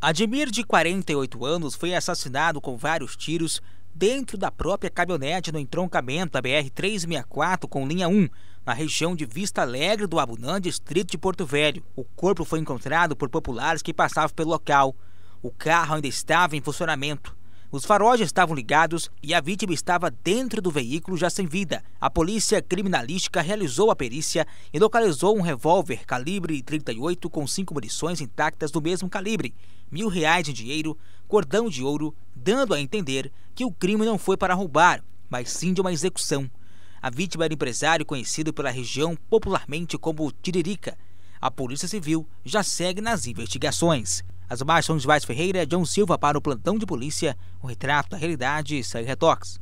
Admir, de 48 anos, foi assassinado com vários tiros dentro da própria caminhonete no entroncamento da BR-364 com linha 1, na região de Vista Alegre do Abunã, distrito de Porto Velho. O corpo foi encontrado por populares que passavam pelo local. O carro ainda estava em funcionamento. Os faróis estavam ligados e a vítima estava dentro do veículo já sem vida. A polícia criminalística realizou a perícia e localizou um revólver calibre 38 com cinco munições intactas do mesmo calibre, mil reais em dinheiro, cordão de ouro, dando a entender que o crime não foi para roubar, mas sim de uma execução. A vítima era empresário conhecido pela região popularmente como Tiririca. A Polícia Civil já segue nas investigações. As imagens são de Vaz Ferreira, John Silva para o plantão de polícia, o retrato da realidade sai retoques.